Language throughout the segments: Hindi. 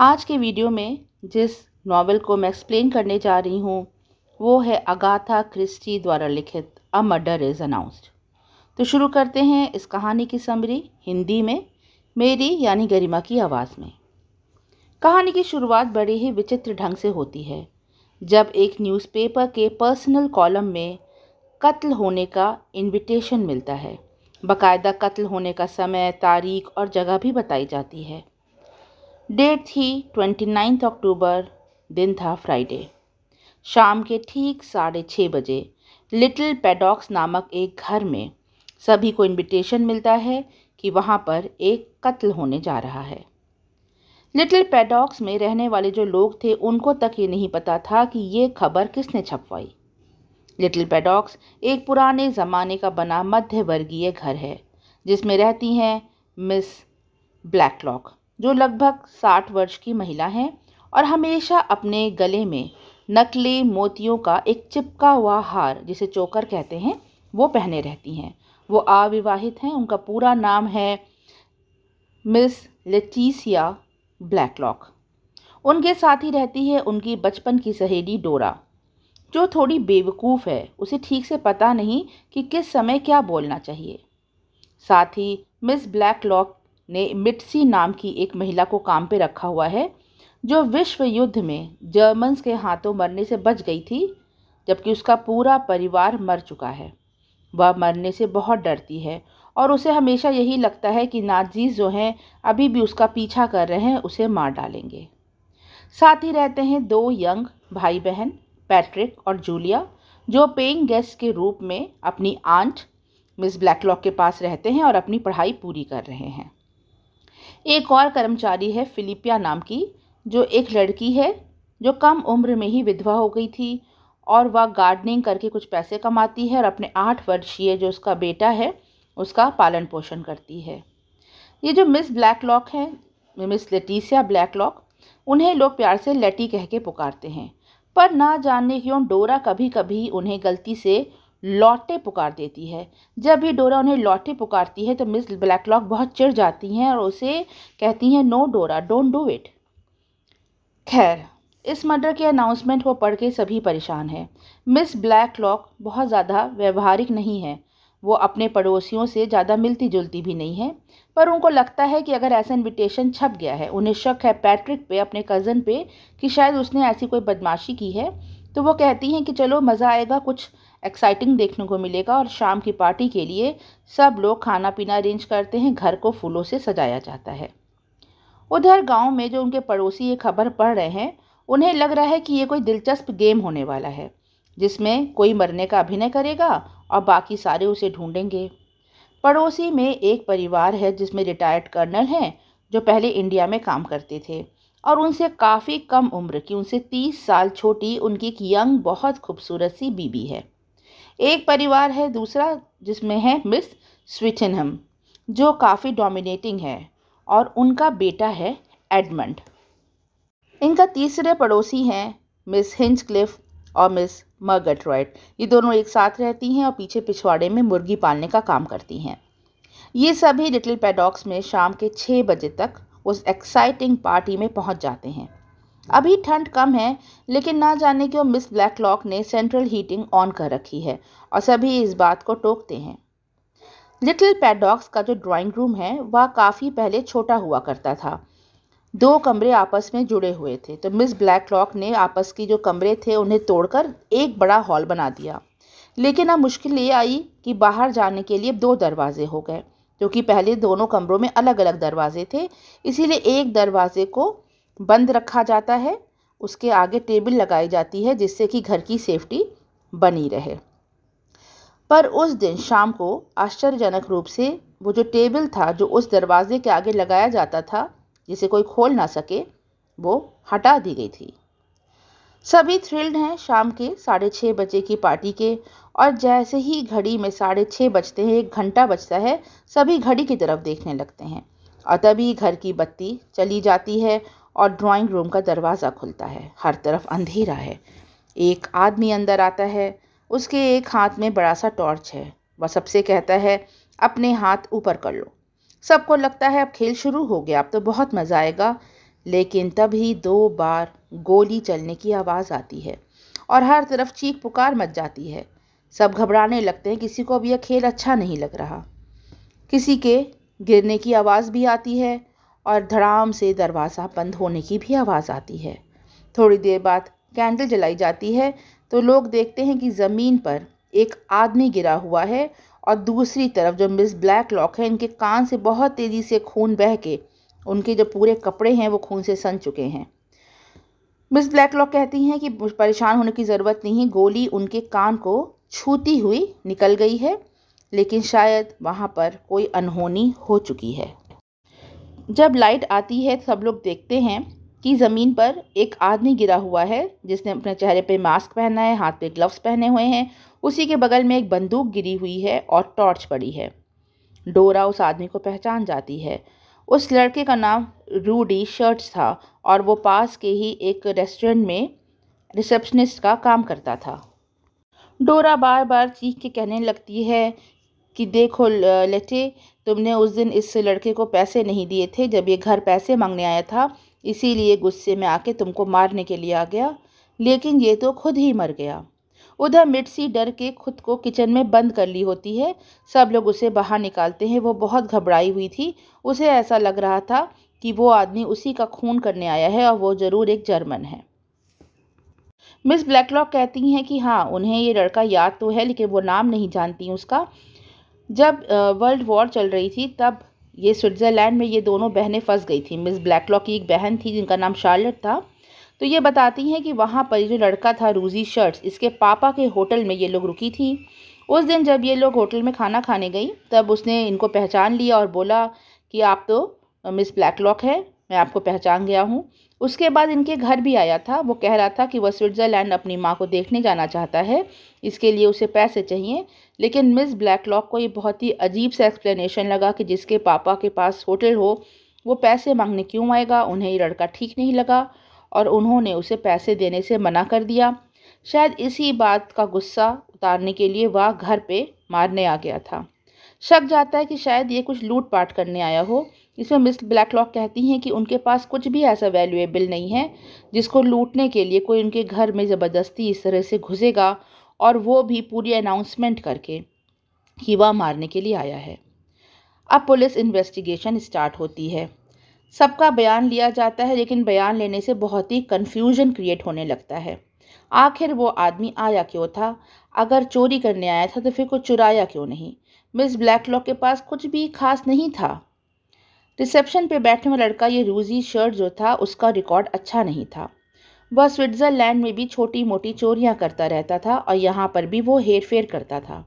आज के वीडियो में जिस नावल को मैं एक्सप्लेन करने जा रही हूँ वो है अगाथा क्रिस्टी द्वारा लिखित अ मर्डर इज़ अनाउंस्ड तो शुरू करते हैं इस कहानी की समरी हिंदी में मेरी यानी गरिमा की आवाज़ में कहानी की शुरुआत बड़े ही विचित्र ढंग से होती है जब एक न्यूज़पेपर के पर्सनल कॉलम में कत्ल होने का इनविटेशन मिलता है बकायदा कत्ल होने का समय तारीख और जगह भी बताई जाती है डेट थी ट्वेंटी नाइन्थ अक्टूबर दिन था फ्राइडे शाम के ठीक साढ़े छः बजे लिटिल पेडॉक्स नामक एक घर में सभी को इनविटेशन मिलता है कि वहाँ पर एक कत्ल होने जा रहा है लिटिल पेडॉक्स में रहने वाले जो लोग थे उनको तक ये नहीं पता था कि ये खबर किसने छपवाई लिटिल पेडॉक्स एक पुराने ज़माने का बना मध्यवर्गीय घर है जिसमें रहती हैं मिस ब्लैकलॉक जो लगभग साठ वर्ष की महिला हैं और हमेशा अपने गले में नकली मोतियों का एक चिपका हुआ हार जिसे चोकर कहते हैं वो पहने रहती हैं वो अविवाहित हैं उनका पूरा नाम है मिस लेटीसिया ब्लैकलॉक उनके साथ ही रहती है उनकी बचपन की सहेली डोरा जो थोड़ी बेवकूफ़ है उसे ठीक से पता नहीं कि किस समय क्या बोलना चाहिए साथ ही मिस ब्लैक लॉक ने मिट्सी नाम की एक महिला को काम पर रखा हुआ है जो विश्व युद्ध में जर्मन्स के हाथों मरने से बच गई थी जबकि उसका पूरा परिवार मर चुका है वह मरने से बहुत डरती है और उसे हमेशा यही लगता है कि नाजीज जो हैं अभी भी उसका पीछा कर रहे हैं उसे मार डालेंगे साथ ही रहते हैं दो यंग भाई बहन पैट्रिक और जूलिया जो पेइंग गेस्ट के रूप में अपनी आंट मिस ब्लैकलॉक के पास रहते हैं और अपनी पढ़ाई पूरी कर रहे हैं एक और कर्मचारी है फिलिपिया नाम की जो एक लड़की है जो कम उम्र में ही विधवा हो गई थी और वह गार्डनिंग करके कुछ पैसे कमाती है और अपने आठ वर्षीय जो उसका बेटा है उसका पालन पोषण करती है ये जो मिस ब्लैक लॉक है मिस लेटिसिया ब्लैक लॉक उन्हें लोग प्यार से लेटी कह के पुकारते हैं पर ना जानने क्यों डोरा कभी कभी उन्हें गलती से लौटे पुकार देती है जब भी डोरा उन्हें लौटे पुकारती है तो मिस ब्लैकलॉक बहुत चिढ़ जाती हैं और उसे कहती हैं नो डोरा डोंट डू इट खैर इस मर्डर के अनाउंसमेंट को पढ़ के सभी परेशान हैं मिस ब्लैक लॉक बहुत ज़्यादा व्यवहारिक नहीं है वो अपने पड़ोसियों से ज़्यादा मिलती जुलती भी नहीं है पर उनको लगता है कि अगर ऐसा इन्विटेशन छप गया है उन्हें शक है पैट्रिक पे अपने कज़न पे कि शायद उसने ऐसी कोई बदमाशी की है तो वो कहती हैं कि चलो मज़ा आएगा कुछ एक्साइटिंग देखने को मिलेगा और शाम की पार्टी के लिए सब लोग खाना पीना अरेंज करते हैं घर को फूलों से सजाया जाता है उधर गांव में जो उनके पड़ोसी ये खबर पढ़ रहे हैं उन्हें लग रहा है कि ये कोई दिलचस्प गेम होने वाला है जिसमें कोई मरने का अभिनय करेगा और बाकी सारे उसे ढूंढेंगे पड़ोसी में एक परिवार है जिसमें रिटायर्ड कर्नल हैं जो पहले इंडिया में काम करते थे और उनसे काफ़ी कम उम्र की उनसे तीस साल छोटी उनकी एक यंग बहुत खूबसूरत सी बीबी है एक परिवार है दूसरा जिसमें है मिस स्विटनहम जो काफ़ी डोमिनेटिंग है और उनका बेटा है एडमंड इनका तीसरे पड़ोसी हैं मिस हिंचक्लिफ और मिस मर्गट रॉयट ये दोनों एक साथ रहती हैं और पीछे पिछवाड़े में मुर्गी पालने का काम करती हैं ये सभी लिटिल पैडॉक्स में शाम के छः बजे तक उस एक्साइटिंग पार्टी में पहुंच जाते हैं अभी ठंड कम है लेकिन ना जाने क्यों मिस ब्लैकलॉक ने सेंट्रल हीटिंग ऑन कर रखी है और सभी इस बात को टोकते हैं लिटिल पैडॉक्स का जो ड्राइंग रूम है वह काफ़ी पहले छोटा हुआ करता था दो कमरे आपस में जुड़े हुए थे तो मिस ब्लैकलॉक ने आपस की जो कमरे थे उन्हें तोड़कर एक बड़ा हॉल बना दिया लेकिन अब मुश्किल ये आई कि बाहर जाने के लिए दो दरवाजे हो गए क्योंकि पहले दोनों कमरों में अलग अलग दरवाजे थे इसीलिए एक दरवाजे को बंद रखा जाता है उसके आगे टेबल लगाई जाती है जिससे कि घर की सेफ्टी बनी रहे पर उस दिन शाम को आश्चर्यजनक रूप से वो जो टेबल था जो उस दरवाजे के आगे लगाया जाता था जिसे कोई खोल ना सके वो हटा दी गई थी सभी थ्रिल्ड हैं शाम के साढ़े छः बजे की पार्टी के और जैसे ही घड़ी में साढ़े छः बजते हैं एक घंटा बजता है सभी घड़ी की तरफ देखने लगते हैं और तभी घर की बत्ती चली जाती है और ड्राइंग रूम का दरवाज़ा खुलता है हर तरफ अंधेरा है एक आदमी अंदर आता है उसके एक हाथ में बड़ा सा टॉर्च है वह सबसे कहता है अपने हाथ ऊपर कर लो सबको लगता है अब खेल शुरू हो गया अब तो बहुत मज़ा आएगा लेकिन तभी दो बार गोली चलने की आवाज़ आती है और हर तरफ चीख पुकार मच जाती है सब घबराने लगते हैं किसी को अब यह खेल अच्छा नहीं लग रहा किसी के गिरने की आवाज़ भी आती है और धड़ाम से दरवाज़ा बंद होने की भी आवाज़ आती है थोड़ी देर बाद कैंडल जलाई जाती है तो लोग देखते हैं कि ज़मीन पर एक आदमी गिरा हुआ है और दूसरी तरफ जो मिस ब्लैक लॉक है इनके कान से बहुत तेज़ी से खून बह के उनके जो पूरे कपड़े हैं वो खून से सन चुके हैं मिस ब्लैक लॉक कहती हैं कि परेशान होने की ज़रूरत नहीं गोली उनके कान को छूती हुई निकल गई है लेकिन शायद वहाँ पर कोई अनहोनी हो चुकी है जब लाइट आती है सब लोग देखते हैं कि ज़मीन पर एक आदमी गिरा हुआ है जिसने अपने चेहरे पे मास्क पहना है हाथ पे ग्लव्स पहने हुए हैं उसी के बगल में एक बंदूक गिरी हुई है और टॉर्च पड़ी है डोरा उस आदमी को पहचान जाती है उस लड़के का नाम रूडी शर्ट्स था और वो पास के ही एक रेस्टोरेंट में रिसेप्शनिस्ट का काम करता था डोरा बार बार चीख के कहने लगती है कि देखो लेटे तुमने उस दिन इस लड़के को पैसे नहीं दिए थे जब ये घर पैसे मांगने आया था इसीलिए गुस्से में आके तुमको मारने के लिए आ गया लेकिन ये तो खुद ही मर गया उधर मिर्सी डर के खुद को किचन में बंद कर ली होती है सब लोग उसे बाहर निकालते हैं वो बहुत घबराई हुई थी उसे ऐसा लग रहा था कि वो आदमी उसी का खून करने आया है और वो ज़रूर एक जर्मन है मिस ब्लैकलॉक कहती हैं कि हाँ उन्हें ये लड़का याद तो है लेकिन वो नाम नहीं जानती उसका जब वर्ल्ड वॉर चल रही थी तब ये स्विट्ज़रलैंड में ये दोनों बहनें फंस गई थी मिस लॉक की एक बहन थी जिनका नाम शार्लेट था तो ये बताती हैं कि वहाँ पर जो लड़का था रूजी शर्ट्स इसके पापा के होटल में ये लोग रुकी थी उस दिन जब ये लोग होटल में खाना खाने गई तब उसने इनको पहचान लिया और बोला कि आप तो मिस ब्लैकलॉक है मैं आपको पहचान गया हूँ उसके बाद इनके घर भी आया था वो कह रहा था कि वह स्विट्ज़रलैंड अपनी माँ को देखने जाना चाहता है इसके लिए उसे पैसे चाहिए लेकिन मिस ब्लैकलॉक को ये बहुत ही अजीब सा एक्सप्लेनेशन लगा कि जिसके पापा के पास होटल हो वो पैसे मांगने क्यों आएगा उन्हें ये लड़का ठीक नहीं लगा और उन्होंने उसे पैसे देने से मना कर दिया शायद इसी बात का गुस्सा उतारने के लिए वह घर पे मारने आ गया था शक जाता है कि शायद ये कुछ लूट पाट करने आया हो इसमें मिस ब्लैकलॉक कहती हैं कि उनके पास कुछ भी ऐसा वैल्यूएबल नहीं है जिसको लूटने के लिए कोई उनके घर में ज़बरदस्ती इस तरह से घुसेगा और वो भी पूरी अनाउंसमेंट करके हीवा मारने के लिए आया है अब पुलिस इन्वेस्टिगेशन स्टार्ट होती है सबका बयान लिया जाता है लेकिन बयान लेने से बहुत ही कन्फ्यूजन क्रिएट होने लगता है आखिर वो आदमी आया क्यों था अगर चोरी करने आया था तो फिर कुछ चुराया क्यों नहीं मिस ब्लैकलॉक के पास कुछ भी खास नहीं था रिसेप्शन पे बैठने वाला लड़का ये रूजी शर्ट जो था उसका रिकॉर्ड अच्छा नहीं था वह स्विट्ज़रलैंड में भी छोटी मोटी चोरियां करता रहता था और यहाँ पर भी वो हेर फेर करता था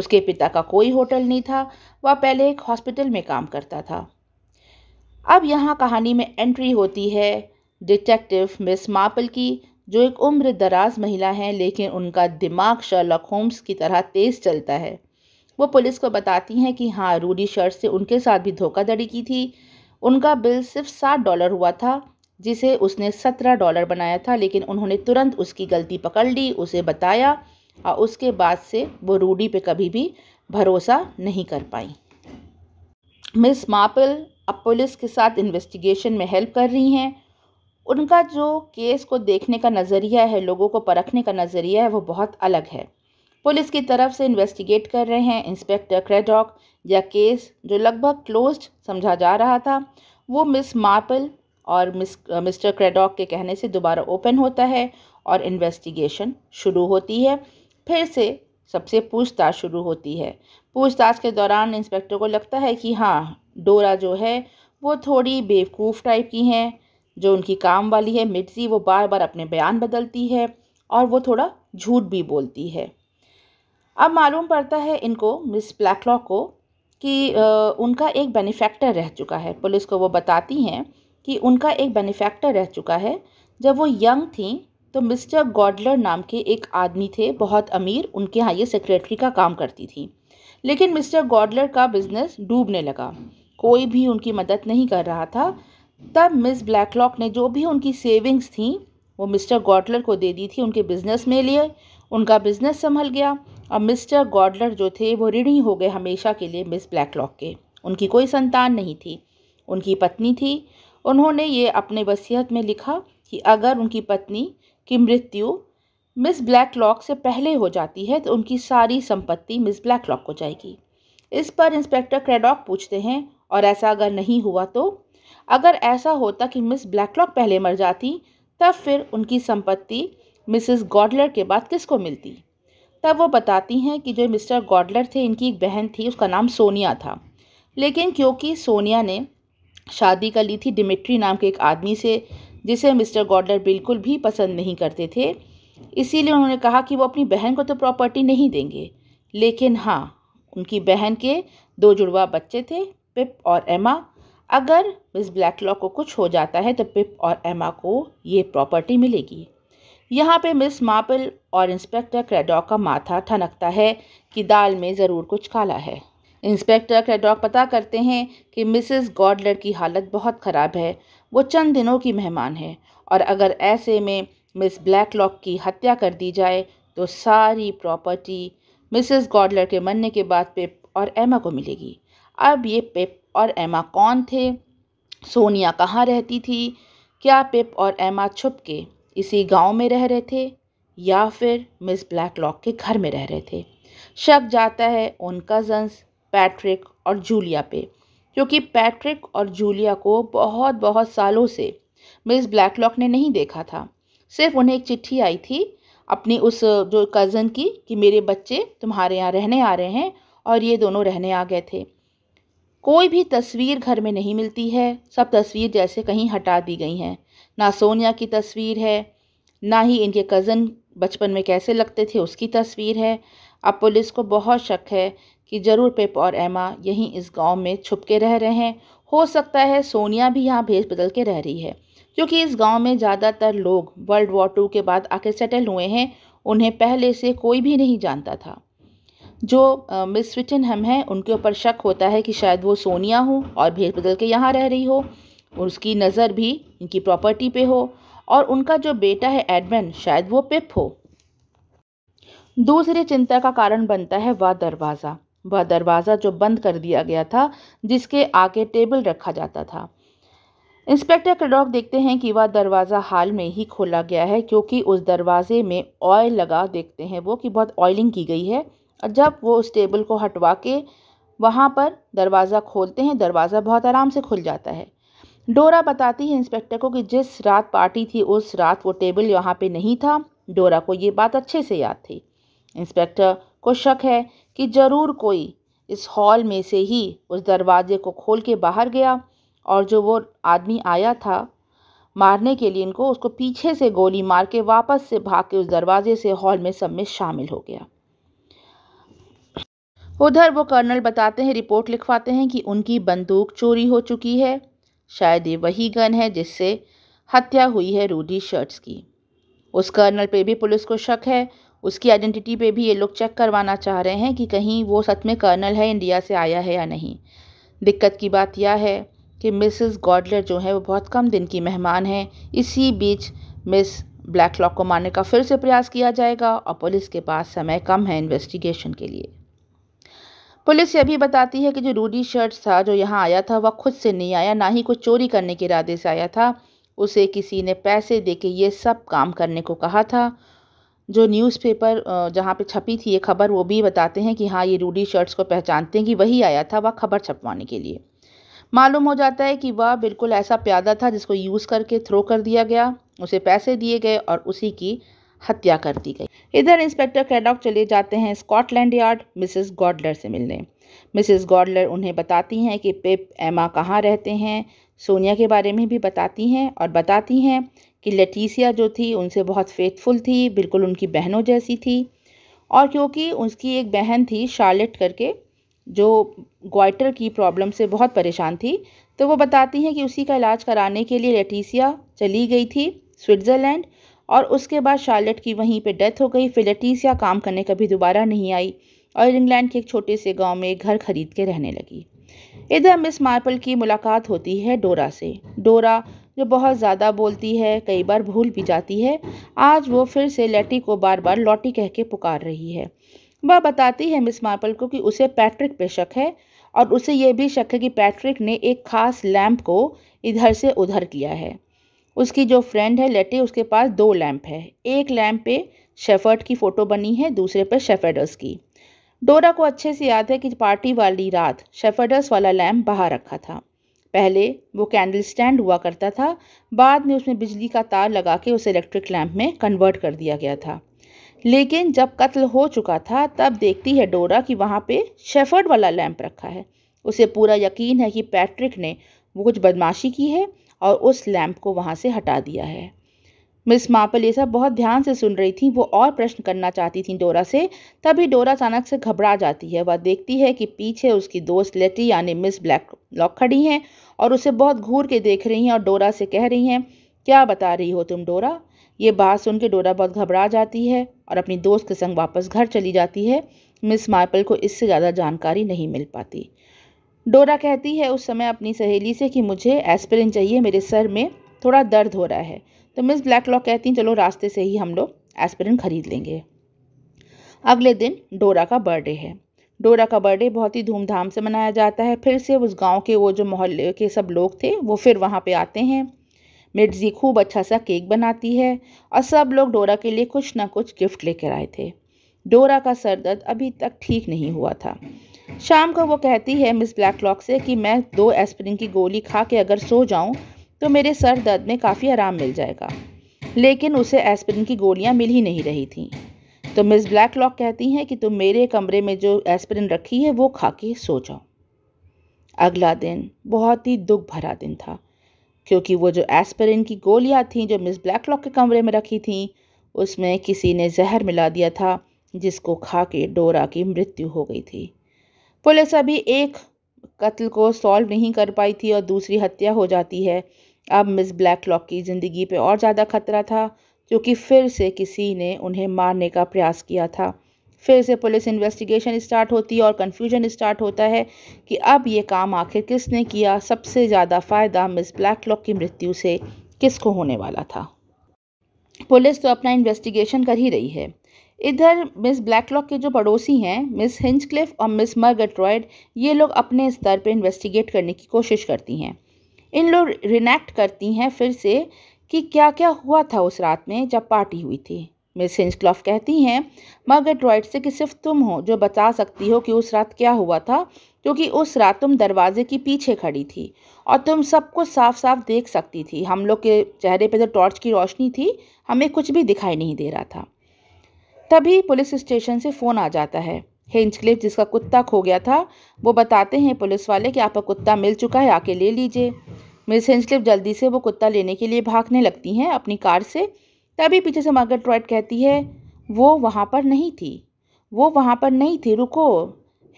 उसके पिता का कोई होटल नहीं था वह पहले एक हॉस्पिटल में काम करता था अब यहाँ कहानी में एंट्री होती है डिटेक्टिव मिस मापल की जो एक उम्र दराज महिला हैं लेकिन उनका दिमाग शर्लॉक होम्स की तरह तेज़ चलता है वो पुलिस को बताती हैं कि हाँ रूडी शर्ट से उनके साथ भी धोखाधड़ी की थी उनका बिल सिर्फ सात डॉलर हुआ था जिसे उसने सत्रह डॉलर बनाया था लेकिन उन्होंने तुरंत उसकी गलती पकड़ ली उसे बताया और उसके बाद से वो रूडी पे कभी भी भरोसा नहीं कर पाई मिस मापल अब पुलिस के साथ इन्वेस्टिगेशन में हेल्प कर रही हैं उनका जो केस को देखने का नज़रिया है लोगों को परखने का नज़रिया है वो बहुत अलग है पुलिस की तरफ से इन्वेस्टिगेट कर रहे हैं इंस्पेक्टर क्रेडॉक या केस जो लगभग क्लोज्ड समझा जा रहा था वो मिस मापल और मिस मिस्टर क्रेडॉक के कहने से दोबारा ओपन होता है और इन्वेस्टिगेशन शुरू होती है फिर से सबसे पूछताछ शुरू होती है पूछताछ के दौरान इंस्पेक्टर को लगता है कि हाँ डोरा जो है वो थोड़ी बेवकूफ़ टाइप की हैं जो उनकी काम वाली है मिर्जी वो बार बार अपने बयान बदलती है और वो थोड़ा झूठ भी बोलती है अब मालूम पड़ता है इनको मिस ब्लैकलॉक को कि उनका एक बेनिफैक्टर रह चुका है पुलिस को वो बताती हैं कि उनका एक बेनिफैक्टर रह चुका है जब वो यंग थी तो मिस्टर गॉडलर नाम के एक आदमी थे बहुत अमीर उनके यहाँ ये सेक्रेटरी का काम करती थी लेकिन मिस्टर गॉडलर का बिज़नेस डूबने लगा कोई भी उनकी मदद नहीं कर रहा था तब मिस ब्लैकलॉक ने जो भी उनकी सेविंग्स थी वो मिस्टर गॉडलर को दे दी थी उनके बिज़नेस में लिए उनका बिज़नेस संभल गया और मिस्टर गॉडलर जो थे वो ऋणी हो गए हमेशा के लिए मिस ब्लैकलॉक के उनकी कोई संतान नहीं थी उनकी पत्नी थी उन्होंने ये अपने वसीयत में लिखा कि अगर उनकी पत्नी की मृत्यु मिस ब्लैकलॉक से पहले हो जाती है तो उनकी सारी संपत्ति मिस ब्लैकलॉक को जाएगी इस पर इंस्पेक्टर क्रेडॉक पूछते हैं और ऐसा अगर नहीं हुआ तो अगर ऐसा होता कि मिस ब्लैकलॉक पहले मर जाती तब फिर उनकी संपत्ति मिसेस गॉडलर के बाद किसको मिलती तब वो बताती हैं कि जो मिस्टर गॉडलर थे इनकी एक बहन थी उसका नाम सोनिया था लेकिन क्योंकि सोनिया ने शादी कर ली थी डिमिट्री नाम के एक आदमी से जिसे मिस्टर गॉडलर बिल्कुल भी पसंद नहीं करते थे इसीलिए उन्होंने कहा कि वो अपनी बहन को तो प्रॉपर्टी नहीं देंगे लेकिन हाँ उनकी बहन के दो जुड़वा बच्चे थे पिप और एमा अगर मिस ब्लैकलॉ को कुछ हो जाता है तो पिप और एमा को ये प्रॉपर्टी मिलेगी यहाँ पे मिस मापल और इंस्पेक्टर क्रेडॉक का माथा ठनकता है कि दाल में ज़रूर कुछ काला है इंस्पेक्टर क्रेडॉक पता करते हैं कि मिसेस गॉडलर की हालत बहुत ख़राब है वो चंद दिनों की मेहमान है और अगर ऐसे में मिस ब्लैकलॉक की हत्या कर दी जाए तो सारी प्रॉपर्टी मिसेस गॉडलर के मरने के बाद पिप और एमा को मिलेगी अब ये पिप और एमा कौन थे सोनिया कहाँ रहती थी क्या पिप और एमा छुप के इसी गांव में रह रहे थे या फिर मिस ब्लैकलॉक के घर में रह रहे थे शक जाता है उन कज़न्स पैट्रिक और जूलिया पे क्योंकि पैट्रिक और जूलिया को बहुत बहुत सालों से मिस ब्लैकलॉक ने नहीं देखा था सिर्फ उन्हें एक चिट्ठी आई थी अपनी उस जो कज़न की कि मेरे बच्चे तुम्हारे यहाँ रहने आ रहे हैं और ये दोनों रहने आ गए थे कोई भी तस्वीर घर में नहीं मिलती है सब तस्वीर जैसे कहीं हटा दी गई हैं ना सोनिया की तस्वीर है ना ही इनके कज़न बचपन में कैसे लगते थे उसकी तस्वीर है अब पुलिस को बहुत शक है कि ज़रूर पिप और एमा यहीं इस गांव में छुप के रह रहे हैं हो सकता है सोनिया भी यहाँ भेज बदल के रह रही है क्योंकि इस गांव में ज़्यादातर लोग वर्ल्ड वॉर टू के बाद आके सेटल हुए हैं उन्हें पहले से कोई भी नहीं जानता था जो मिस हम हैं उनके ऊपर शक होता है कि शायद वो सोनिया हो और भेज बदल के यहाँ रह रही हो उसकी नज़र भी इनकी प्रॉपर्टी पे हो और उनका जो बेटा है एडमन शायद वो पिप हो दूसरी चिंता का कारण बनता है वह दरवाज़ा वह दरवाज़ा जो बंद कर दिया गया था जिसके आगे टेबल रखा जाता था इंस्पेक्टर कडॉक देखते हैं कि वह दरवाज़ा हाल में ही खोला गया है क्योंकि उस दरवाजे में ऑयल लगा देखते हैं वो कि बहुत ऑयलिंग की गई है और जब वो उस टेबल को हटवा के वहाँ पर दरवाज़ा खोलते हैं दरवाज़ा बहुत आराम से खुल जाता है डोरा बताती है इंस्पेक्टर को कि जिस रात पार्टी थी उस रात वो टेबल यहाँ पर नहीं था डोरा को ये बात अच्छे से याद थी इंस्पेक्टर को शक है कि ज़रूर कोई इस हॉल में से ही उस दरवाज़े को खोल के बाहर गया और जो वो आदमी आया था मारने के लिए इनको उसको पीछे से गोली मार के वापस से भाग के उस दरवाजे से हॉल में सब में शामिल हो गया उधर वो कर्नल बताते हैं रिपोर्ट लिखवाते हैं कि उनकी बंदूक चोरी हो चुकी है शायद ये वही गन है जिससे हत्या हुई है रूडी शर्ट्स की उस कर्नल पे भी पुलिस को शक है उसकी आइडेंटिटी पे भी ये लोग चेक करवाना चाह रहे हैं कि कहीं वो सच में कर्नल है इंडिया से आया है या नहीं दिक्कत की बात यह है कि मिसेस गॉडलर जो है वो बहुत कम दिन की मेहमान हैं इसी बीच मिस ब्लैक लॉक को मारने का फिर से प्रयास किया जाएगा और पुलिस के पास समय कम है इन्वेस्टिगेशन के लिए पुलिस यह भी बताती है कि जो रूडी शर्ट था जो यहाँ आया था वह खुद से नहीं आया ना ही कुछ चोरी करने के इरादे से आया था उसे किसी ने पैसे दे के ये सब काम करने को कहा था जो न्यूज़पेपर जहाँ पे छपी थी ये खबर वो भी बताते हैं कि हाँ ये रूडी शर्ट्स को पहचानते हैं कि वही आया था वह खबर छपवाने के लिए मालूम हो जाता है कि वह बिल्कुल ऐसा प्यादा था जिसको यूज़ करके थ्रो कर दिया गया उसे पैसे दिए गए और उसी की हत्या कर दी गई इधर इंस्पेक्टर कैडॉक चले जाते हैं स्कॉटलैंड यार्ड मिसिस गॉडलर से मिलने मिसिस गॉडलर उन्हें बताती हैं कि पिप एमा कहाँ रहते हैं सोनिया के बारे में भी बताती हैं और बताती हैं कि लेटीसिया जो थी उनसे बहुत फेथफुल थी बिल्कुल उनकी बहनों जैसी थी और क्योंकि उसकी एक बहन थी शार्लेट करके जो ग्वाइटर की प्रॉब्लम से बहुत परेशान थी तो वो बताती हैं कि उसी का इलाज कराने के लिए लेटीसिया चली गई थी स्विट्ज़रलैंड और उसके बाद शार्लेट की वहीं पे डेथ हो गई फिर लेटिसिया काम करने कभी दोबारा नहीं आई और इंग्लैंड के एक छोटे से गांव में घर खरीद के रहने लगी इधर मिस मार्पल की मुलाकात होती है डोरा से डोरा जो बहुत ज़्यादा बोलती है कई बार भूल भी जाती है आज वो फिर से लेटी को बार बार लॉटी कह के पुकार रही है वह बताती है मिस मार्पल को कि उसे पैट्रिक पे शक है और उसे यह भी शक है कि पैट्रिक ने एक खास लैम्प को इधर से उधर किया है उसकी जो फ्रेंड है लेटी उसके पास दो लैम्प है एक लैम्प पे शेफर्ड की फ़ोटो बनी है दूसरे पे शेफेडस की डोरा को अच्छे से याद है कि पार्टी वाली रात शेफेडस वाला लैम्प बाहर रखा था पहले वो कैंडल स्टैंड हुआ करता था बाद में उसमें बिजली का तार लगा के उसे इलेक्ट्रिक लैम्प में कन्वर्ट कर दिया गया था लेकिन जब कत्ल हो चुका था तब देखती है डोरा कि वहाँ पे शेफर्ड वाला लैम्प रखा है उसे पूरा यकीन है कि पैट्रिक ने वो कुछ बदमाशी की है और उस लैम्प को वहाँ से हटा दिया है मिस मापल ये सब बहुत ध्यान से सुन रही थी वो और प्रश्न करना चाहती थी डोरा से तभी डोरा अचानक से घबरा जाती है वह देखती है कि पीछे उसकी दोस्त लेटी यानी मिस ब्लैक लॉक खड़ी हैं और उसे बहुत घूर के देख रही हैं और डोरा से कह रही हैं क्या बता रही हो तुम डोरा ये बात सुन के डोरा बहुत घबरा जाती है और अपनी दोस्त के संग वापस घर चली जाती है मिस मार्पल को इससे ज़्यादा जानकारी नहीं मिल पाती डोरा कहती है उस समय अपनी सहेली से कि मुझे एस्पिरिन चाहिए मेरे सर में थोड़ा दर्द हो रहा है तो मिस ब्लैकलॉक कहती हैं चलो रास्ते से ही हम लोग एस्पिरिन खरीद लेंगे अगले दिन डोरा का बर्थडे है डोरा का बर्थडे बहुत ही धूमधाम से मनाया जाता है फिर से उस गांव के वो जो मोहल्ले के सब लोग थे वो फिर वहाँ पे आते हैं मिर्जी खूब अच्छा सा केक बनाती है और सब लोग डोरा के लिए कुछ ना कुछ गिफ्ट लेकर आए थे डोरा का सर दर्द अभी तक ठीक नहीं हुआ था शाम को वो कहती है मिस ब्लैक लॉक से कि मैं दो एस्प्रिन की गोली खा के अगर सो जाऊं तो मेरे सर दर्द में काफ़ी आराम मिल जाएगा लेकिन उसे एस्प्रिन की गोलियां मिल ही नहीं रही थीं तो मिस ब्लैक लॉक कहती हैं कि तुम मेरे कमरे में जो एस्पिरिन रखी है वो खा के सो जाओ अगला दिन बहुत ही दुख भरा दिन था क्योंकि वो जो एस्पिरिन की गोलियां थीं जो मिस ब्लैक लॉक के कमरे में रखी थीं उसमें किसी ने जहर मिला दिया था जिसको खा के डोरा की मृत्यु हो गई थी पुलिस अभी एक कत्ल को सॉल्व नहीं कर पाई थी और दूसरी हत्या हो जाती है अब मिस ब्लैक लॉक की ज़िंदगी पे और ज़्यादा खतरा था क्योंकि फिर से किसी ने उन्हें मारने का प्रयास किया था फिर से पुलिस इन्वेस्टिगेशन स्टार्ट होती है और कन्फ्यूजन स्टार्ट होता है कि अब ये काम आखिर किसने किया सबसे ज़्यादा फ़ायदा मिस ब्लैकलॉक की मृत्यु से किसको होने वाला था पुलिस तो अपना इन्वेस्टिगेशन कर ही रही है इधर मिस ब्लैकलॉक के जो पड़ोसी हैं मिस हिंचक्लिफ और मिस मर्गट्रॉयड ये लोग अपने स्तर पर इन्वेस्टिगेट करने की कोशिश करती हैं इन लोग रिनेक्ट करती हैं फिर से कि क्या क्या हुआ था उस रात में जब पार्टी हुई थी मिस हिंसक्लॉफ कहती हैं मगर ड्रॉइड से कि सिर्फ तुम हो जो बता सकती हो कि उस रात क्या हुआ था क्योंकि उस रात तुम दरवाजे के पीछे खड़ी थी और तुम सब कुछ साफ साफ देख सकती थी हम लोग के चेहरे पे जो तो टॉर्च की रोशनी थी हमें कुछ भी दिखाई नहीं दे रहा था तभी पुलिस स्टेशन से फ़ोन आ जाता है हिंचक्लिफ जिसका कुत्ता खो गया था वो बताते हैं पुलिस वाले कि आपका कुत्ता मिल चुका है आके ले लीजिए मिस हिंचक्लिप जल्दी से वो कुत्ता लेने के लिए भागने लगती हैं अपनी कार से तभी पीछे से मार्गरेट ट्रॉइट कहती है वो वहाँ पर नहीं थी वो वहाँ पर नहीं थी रुको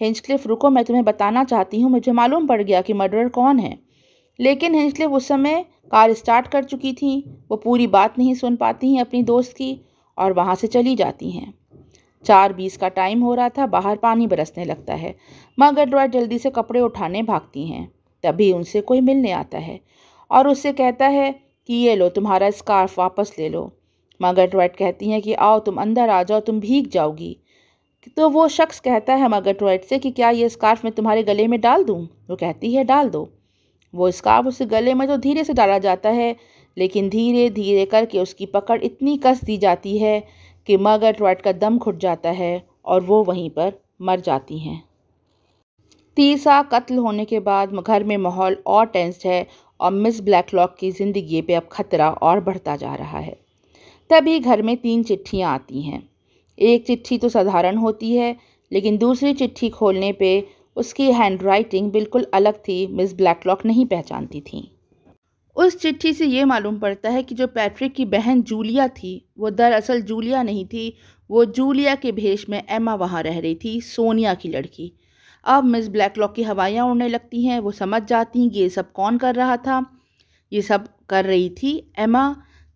हिंसक्लिफ रुको मैं तुम्हें बताना चाहती हूँ मुझे मालूम पड़ गया कि मर्डर कौन है लेकिन हिंसक्लिफ उस समय कार स्टार्ट कर चुकी थी वो पूरी बात नहीं सुन पाती हैं अपनी दोस्त की और वहाँ से चली जाती हैं चार बीस का टाइम हो रहा था बाहर पानी बरसने लगता है मगर डॉयट जल्दी से कपड़े उठाने भागती हैं तभी उनसे कोई मिलने आता है और उससे कहता है कि ये लो तुम्हारा स्कार्फ वापस ले लो मगर टॉयट कहती हैं कि आओ तुम अंदर आ जाओ तुम भीग जाओगी तो वो शख्स कहता है मगर टॉयट से कि क्या ये स्कार्फ मैं तुम्हारे गले में डाल दूँ वो कहती है डाल दो वो स्कार्फ उसके गले में तो धीरे से डाला जाता है लेकिन धीरे धीरे करके उसकी पकड़ इतनी कस दी जाती है कि मगर टॉयट का दम घुट जाता है और वो वहीं पर मर जाती हैं तीसरा कत्ल होने के बाद घर में माहौल और टेंस्ड है और मिस ब्लैकलॉक की ज़िंदगी पे अब खतरा और बढ़ता जा रहा है तभी घर में तीन चिट्ठियाँ आती हैं एक चिट्ठी तो साधारण होती है लेकिन दूसरी चिट्ठी खोलने पे उसकी हैंडराइटिंग बिल्कुल अलग थी मिस ब्लैकलॉक नहीं पहचानती थी उस चिट्ठी से ये मालूम पड़ता है कि जो पैट्रिक की बहन जूलिया थी वो दरअसल जूलिया नहीं थी वो जूलिया के भेष में एमा वहाँ रह रही थी सोनिया की लड़की अब मिस ब्लैकलॉक की हवाइयाँ उड़ने लगती हैं वो समझ जाती हैं कि ये सब कौन कर रहा था ये सब कर रही थी एमा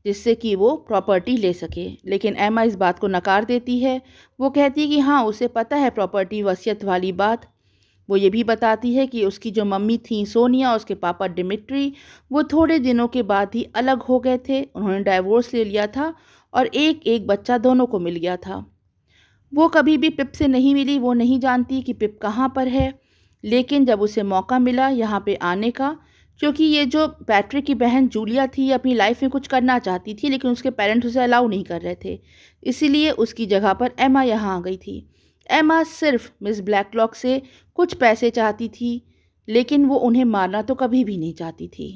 जिससे कि वो प्रॉपर्टी ले सके लेकिन एमा इस बात को नकार देती है वो कहती है कि हाँ उसे पता है प्रॉपर्टी वसीयत वाली बात वो ये भी बताती है कि उसकी जो मम्मी थी सोनिया उसके पापा डिमिट्री वो थोड़े दिनों के बाद ही अलग हो गए थे उन्होंने डाइवोर्स ले लिया था और एक एक बच्चा दोनों को मिल गया था वो कभी भी पिप से नहीं मिली वो नहीं जानती कि पिप कहाँ पर है लेकिन जब उसे मौका मिला यहाँ पे आने का क्योंकि ये जो पैट्रिक की बहन जूलिया थी अपनी लाइफ में कुछ करना चाहती थी लेकिन उसके पेरेंट्स उसे अलाउ नहीं कर रहे थे इसीलिए उसकी जगह पर एमा यहाँ आ गई थी एमा सिर्फ मिस ब्लैकलॉक से कुछ पैसे चाहती थी लेकिन वो उन्हें मारना तो कभी भी नहीं चाहती थी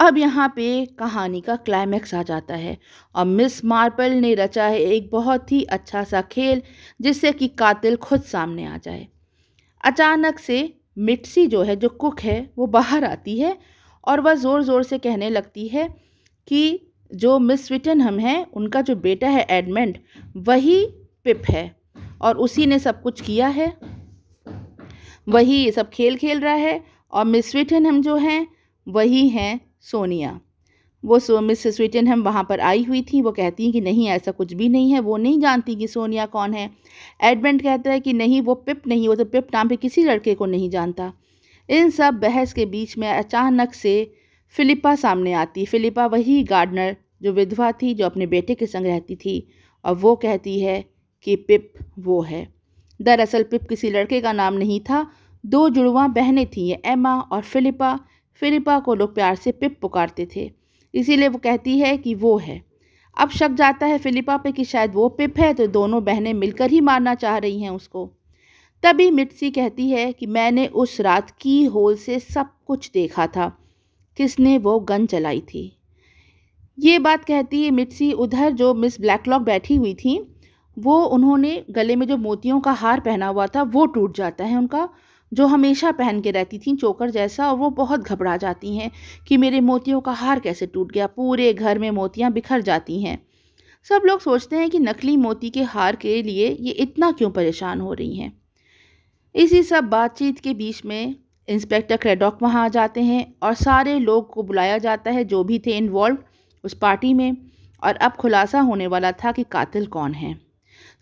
अब यहाँ पे कहानी का क्लाइमैक्स आ जाता है और मिस मार्पल ने रचा है एक बहुत ही अच्छा सा खेल जिससे कि कातिल खुद सामने आ जाए अचानक से मिट्सी जो है जो कुक है वो बाहर आती है और वह ज़ोर ज़ोर से कहने लगती है कि जो मिस हम हैं उनका जो बेटा है एडमंड वही पिप है और उसी ने सब कुछ किया है वही सब खेल खेल रहा है और मिस हम जो हैं वही हैं सोनिया वो सो मिस स्वीटन हम वहाँ पर आई हुई थी वो कहती हैं कि नहीं ऐसा कुछ भी नहीं है वो नहीं जानती कि सोनिया कौन है एडमेंट कहता है कि नहीं वो पिप नहीं वो तो पिप नाम पे किसी लड़के को नहीं जानता इन सब बहस के बीच में अचानक से फिलिपा सामने आती फिलिपा वही गार्डनर जो विधवा थी जो अपने बेटे के संग रहती थी और वो कहती है कि पिप वो है दरअसल पिप किसी लड़के का नाम नहीं था दो जुड़वा बहनें थीं एमा और फिलिपा फिलिपा को लोग प्यार से पिप पुकारते थे इसीलिए वो कहती है कि वो है अब शक जाता है फिलिपा पे कि शायद वो पिप है तो दोनों बहनें मिलकर ही मारना चाह रही हैं उसको तभी मिट्सी कहती है कि मैंने उस रात की होल से सब कुछ देखा था किसने वो गन चलाई थी ये बात कहती है मिट्सी उधर जो मिस ब्लैकलॉक बैठी हुई थी वो उन्होंने गले में जो मोतियों का हार पहना हुआ था वो टूट जाता है उनका जो हमेशा पहन के रहती थी चोकर जैसा और वो बहुत घबरा जाती हैं कि मेरे मोतियों का हार कैसे टूट गया पूरे घर में मोतियाँ बिखर जाती हैं सब लोग सोचते हैं कि नकली मोती के हार के लिए ये इतना क्यों परेशान हो रही हैं इसी सब बातचीत के बीच में इंस्पेक्टर क्रेडॉक वहाँ आ जाते हैं और सारे लोग को बुलाया जाता है जो भी थे इन्वॉल्व उस पार्टी में और अब खुलासा होने वाला था कि कातिल कौन है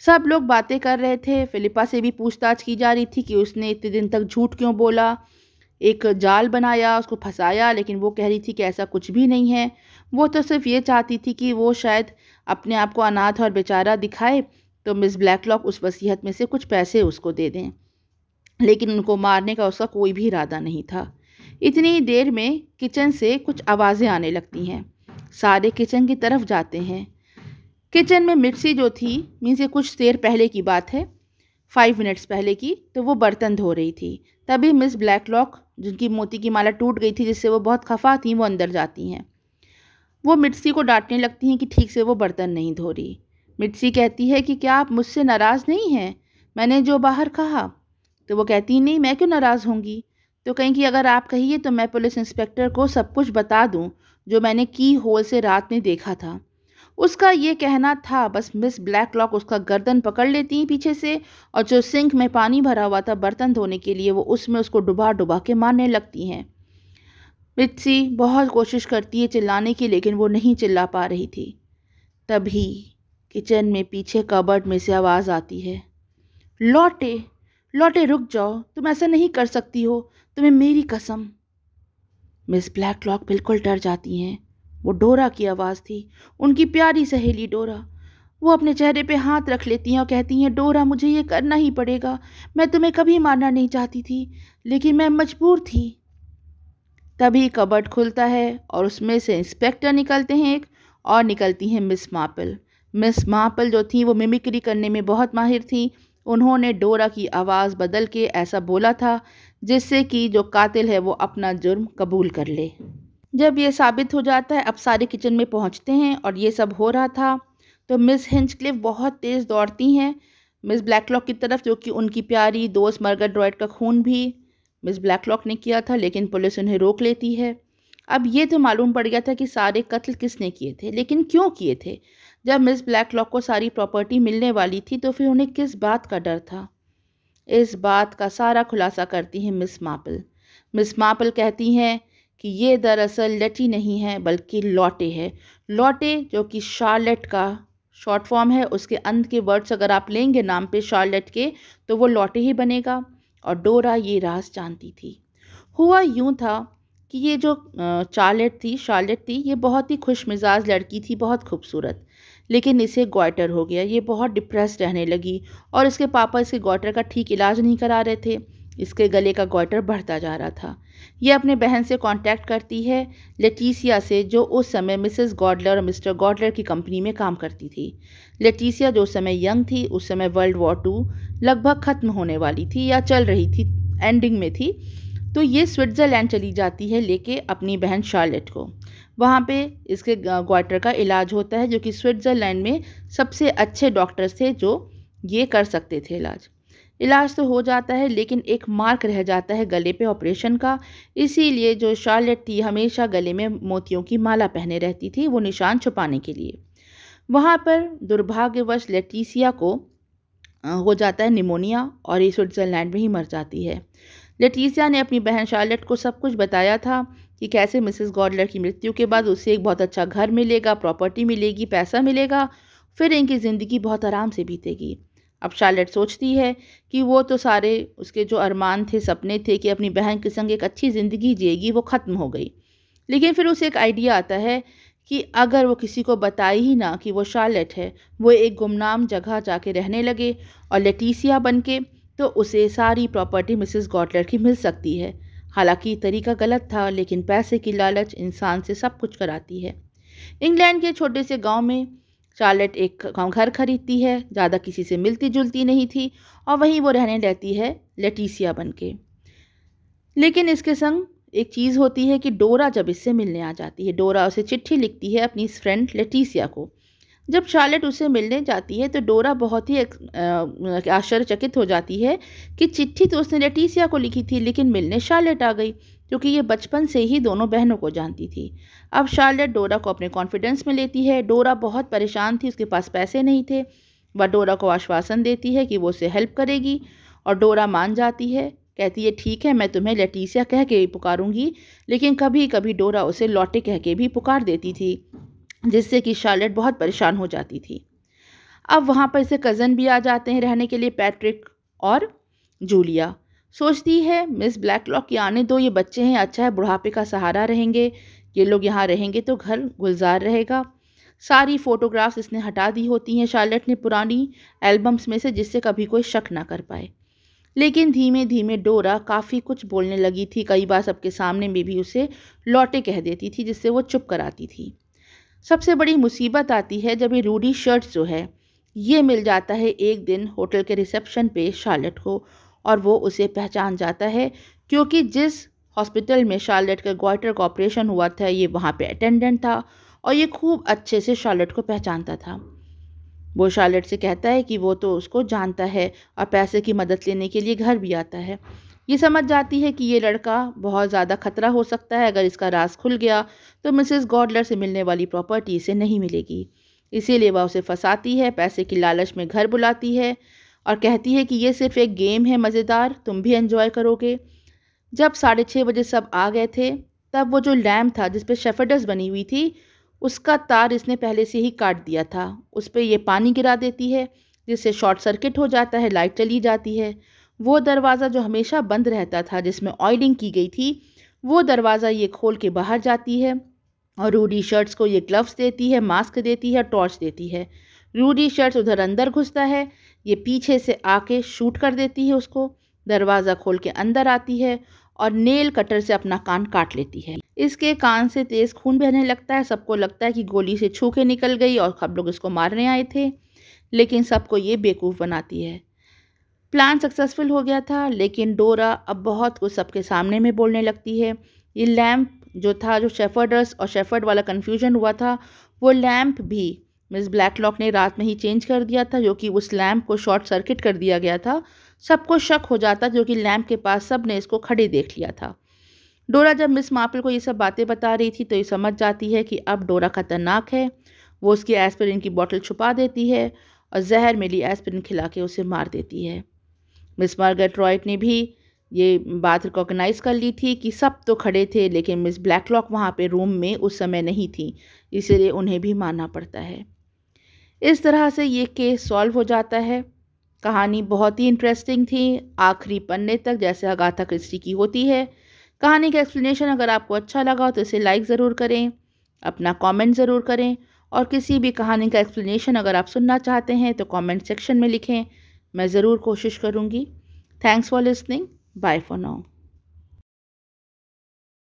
सब लोग बातें कर रहे थे फिलिपा से भी पूछताछ की जा रही थी कि उसने इतने दिन तक झूठ क्यों बोला एक जाल बनाया उसको फंसाया लेकिन वो कह रही थी कि ऐसा कुछ भी नहीं है वो तो सिर्फ ये चाहती थी कि वो शायद अपने आप को अनाथ और बेचारा दिखाए तो मिस ब्लैकलॉक उस वसीहत में से कुछ पैसे उसको दे दें लेकिन उनको मारने का उसका कोई भी इरादा नहीं था इतनी देर में किचन से कुछ आवाज़ें आने लगती हैं सारे किचन की तरफ जाते हैं किचन में मिर्सी जो थी मीन्स ये कुछ देर पहले की बात है फाइव मिनट्स पहले की तो वो बर्तन धो रही थी तभी मिस ब्लैक लॉक जिनकी मोती की माला टूट गई थी जिससे वो बहुत खफा थी वो अंदर जाती हैं वो मिर्सी को डांटने लगती हैं कि ठीक से वो बर्तन नहीं धो रही मिर्सी कहती है कि क्या आप मुझसे नाराज़ नहीं हैं मैंने जो बाहर कहा तो वो कहती नहीं मैं क्यों नाराज़ होंगी तो कहीं कि अगर आप कहिए तो मैं पुलिस इंस्पेक्टर को सब कुछ बता दूँ जो मैंने की होल से रात में देखा था उसका ये कहना था बस मिस ब्लैक लॉक उसका गर्दन पकड़ लेती हैं पीछे से और जो सिंक में पानी भरा हुआ था बर्तन धोने के लिए वो उसमें उसको डुबा डुबा के मारने लगती हैं मित्सी बहुत कोशिश करती है चिल्लाने की लेकिन वो नहीं चिल्ला पा रही थी तभी किचन में पीछे कबर्ड में से आवाज़ आती है लौटे लौटे रुक जाओ तुम ऐसा नहीं कर सकती हो तुम्हें मेरी कसम मिस ब्लैक लॉक बिल्कुल डर जाती हैं वो डोरा की आवाज़ थी उनकी प्यारी सहेली डोरा वो अपने चेहरे पे हाथ रख लेती हैं और कहती हैं डोरा मुझे ये करना ही पड़ेगा मैं तुम्हें कभी मारना नहीं चाहती थी लेकिन मैं मजबूर थी तभी कबर्ड खुलता है और उसमें से इंस्पेक्टर निकलते हैं एक और निकलती हैं मिस मापल मिस मापल जो थी वो मिमिक्री करने में बहुत माहिर थी उन्होंने डोरा की आवाज़ बदल के ऐसा बोला था जिससे कि जो कातिल है वो अपना जुर्म कबूल कर ले जब ये साबित हो जाता है अब सारे किचन में पहुंचते हैं और ये सब हो रहा था तो मिस हिंचक्लिफ बहुत तेज़ दौड़ती हैं मिस ब्लैकलॉक की तरफ जो कि उनकी प्यारी दोस्त मर्गर ड्रॉइड का खून भी मिस ब्लैकलॉक ने किया था लेकिन पुलिस उन्हें रोक लेती है अब ये तो मालूम पड़ गया था कि सारे कत्ल किसने किए थे लेकिन क्यों किए थे जब मिस ब्लैकलॉक को सारी प्रॉपर्टी मिलने वाली थी तो फिर उन्हें किस बात का डर था इस बात का सारा खुलासा करती हैं मिस मापल मिस मापल कहती हैं कि ये दरअसल लटी नहीं है बल्कि लौटे है लौटे जो कि शार्लेट का शॉर्ट फॉर्म है उसके अंत के वर्ड्स अगर आप लेंगे नाम पे शार्लेट के तो वो लौटे ही बनेगा और डोरा ये राज जानती थी हुआ यूँ था कि ये जो चार्लेट थी शार्लेट थी ये बहुत ही खुश मिजाज लड़की थी बहुत खूबसूरत लेकिन इसे गॉइटर हो गया ये बहुत डिप्रेस रहने लगी और इसके पापा इसके गॉइटर का ठीक इलाज नहीं करा रहे थे इसके गले का गोइटर बढ़ता जा रहा था यह अपने बहन से कांटेक्ट करती है लेटिसिया से जो उस समय मिसेस गॉडलर और मिस्टर गॉडलर की कंपनी में काम करती थी लेटीसिया जो उस समय यंग थी उस समय वर्ल्ड वॉर टू लगभग ख़त्म होने वाली थी या चल रही थी एंडिंग में थी तो ये स्विट्ज़रलैंड चली जाती है लेके अपनी बहन शार्लेट को वहाँ पे इसके ग्वाटर का इलाज होता है जो कि स्विट्ज़रलैंड में सबसे अच्छे डॉक्टर्स थे जो ये कर सकते थे इलाज इलाज तो हो जाता है लेकिन एक मार्क रह जाता है गले पे ऑपरेशन का इसीलिए जो शार्लेट थी हमेशा गले में मोतियों की माला पहने रहती थी वो निशान छुपाने के लिए वहाँ पर दुर्भाग्यवश लेटिसिया को हो जाता है निमोनिया और ये स्विट्ज़रलैंड में ही मर जाती है लेटिसिया ने अपनी बहन शार्लेट को सब कुछ बताया था कि कैसे मिसेस गॉडलर की मृत्यु के बाद उसे एक बहुत अच्छा घर मिलेगा प्रॉपर्टी मिलेगी पैसा मिलेगा फिर इनकी ज़िंदगी बहुत आराम से बीतेगी अब शार्लेट सोचती है कि वो तो सारे उसके जो अरमान थे सपने थे कि अपनी बहन के संग एक अच्छी ज़िंदगी जिएगी वो ख़त्म हो गई लेकिन फिर उसे एक आइडिया आता है कि अगर वो किसी को बताए ही ना कि वो शार्लेट है वो एक गुमनाम जगह जाके रहने लगे और लेटीसिया बन के तो उसे सारी प्रॉपर्टी मिसेस गॉटलर की मिल सकती है हालांकि तरीका गलत था लेकिन पैसे की लालच इंसान से सब कुछ कराती है इंग्लैंड के छोटे से गांव में चार्लेट एक घर खरीदती है ज़्यादा किसी से मिलती जुलती नहीं थी और वहीं वो रहने रहती है लेटिसिया बन के लेकिन इसके संग एक चीज़ होती है कि डोरा जब इससे मिलने आ जाती है डोरा उसे चिट्ठी लिखती है अपनी फ्रेंड लेटिसिया को जब चार्लेट उसे मिलने जाती है तो डोरा बहुत ही आश्चर्यचकित हो जाती है कि चिट्ठी तो उसने लेटिसिया को लिखी थी लेकिन मिलने शार्लेट आ गई क्योंकि ये बचपन से ही दोनों बहनों को जानती थी अब शार्लेट डोरा को अपने कॉन्फिडेंस में लेती है डोरा बहुत परेशान थी उसके पास पैसे नहीं थे वह डोरा को आश्वासन देती है कि वो उसे हेल्प करेगी और डोरा मान जाती है कहती है ठीक है मैं तुम्हें लेटीसिया कह के पुकारूंगी लेकिन कभी कभी डोरा उसे लौटे कह के भी पुकार देती थी जिससे कि शार्लेट बहुत परेशान हो जाती थी अब वहाँ पर इसे कज़न भी आ जाते हैं रहने के लिए पैट्रिक और जूलिया सोचती है मिस ब्लैकलॉक की आने दो ये बच्चे हैं अच्छा है बुढ़ापे का सहारा रहेंगे ये लोग यहाँ रहेंगे तो घर गुलजार रहेगा सारी फ़ोटोग्राफ्स इसने हटा दी होती हैं शार्लेट ने पुरानी एल्बम्स में से जिससे कभी कोई शक ना कर पाए लेकिन धीमे धीमे डोरा काफ़ी कुछ बोलने लगी थी कई बार सबके सामने में भी उसे लौटे कह देती थी जिससे वो चुप कराती थी सबसे बड़ी मुसीबत आती है जब ये रूडी शर्ट जो है ये मिल जाता है एक दिन होटल के रिसेप्शन पे शार्लेट को और वो उसे पहचान जाता है क्योंकि जिस हॉस्पिटल में शार्लेट का गॉइटर का ऑपरेशन हुआ था ये वहाँ पे अटेंडेंट था और ये खूब अच्छे से शार्लेट को पहचानता था वो शार्लेट से कहता है कि वो तो उसको जानता है और पैसे की मदद लेने के लिए घर भी आता है ये समझ जाती है कि ये लड़का बहुत ज़्यादा खतरा हो सकता है अगर इसका राज खुल गया तो मिसेस गॉडलर से मिलने वाली प्रॉपर्टी इसे नहीं मिलेगी इसीलिए वह उसे फंसाती है पैसे की लालच में घर बुलाती है और कहती है कि ये सिर्फ एक गेम है मज़ेदार तुम भी इन्जॉय करोगे जब साढ़े छः बजे सब आ गए थे तब वो जो लैम्प था जिस पर शेफडस बनी हुई थी उसका तार इसने पहले से ही काट दिया था उस पर यह पानी गिरा देती है जिससे शॉर्ट सर्किट हो जाता है लाइट चली जाती है वो दरवाज़ा जो हमेशा बंद रहता था जिसमें ऑयलिंग की गई थी वो दरवाज़ा ये खोल के बाहर जाती है और रूडी शर्ट्स को ये ग्लव्स देती है मास्क देती है टॉर्च देती है रूडी शर्ट्स उधर अंदर घुसता है ये पीछे से आके शूट कर देती है उसको दरवाज़ा खोल के अंदर आती है और नेल कटर से अपना कान काट लेती है इसके कान से तेज़ खून बहने लगता है सबको लगता है कि गोली से छू के निकल गई और सब लोग इसको मारने आए थे लेकिन सबको ये बेवकूफ़ बनाती है प्लान सक्सेसफुल हो गया था लेकिन डोरा अब बहुत कुछ सबके सामने में बोलने लगती है ये लैम्प जो था जो शेफर्डर्स और शेफर्ड वाला कन्फ्यूजन हुआ था वो लैम्प भी मिस ब्लैकलॉक ने रात में ही चेंज कर दिया था जो कि उस लैम्प को शॉर्ट सर्किट कर दिया गया था सबको शक हो जाता जो कि लैम्प के पास सब ने इसको खड़े देख लिया था डोरा जब मिस मापिल को ये सब बातें बता रही थी तो ये समझ जाती है कि अब डोरा ख़तरनाक है वो उसकी एस्पिरिन की बोतल छुपा देती है और जहर मिली एस्पिरिन खिला के उसे मार देती है मिस मार्गरेट रॉयट ने भी ये बात रिकॉगनाइज़ कर ली थी कि सब तो खड़े थे लेकिन मिस ब्लैकलॉक वहाँ पे रूम में उस समय नहीं थी इसलिए उन्हें भी मानना पड़ता है इस तरह से ये केस सॉल्व हो जाता है कहानी बहुत ही इंटरेस्टिंग थी आखिरी पन्ने तक जैसे अगाथा क्रिस्टी की होती है कहानी का एक्सप्लेनेशन अगर आपको अच्छा लगा हो तो इसे लाइक ज़रूर करें अपना कमेंट ज़रूर करें और किसी भी कहानी का एक्सप्लेनेशन अगर आप सुनना चाहते हैं तो कमेंट सेक्शन में लिखें मैं ज़रूर कोशिश करूँगी thanks for listening bye for now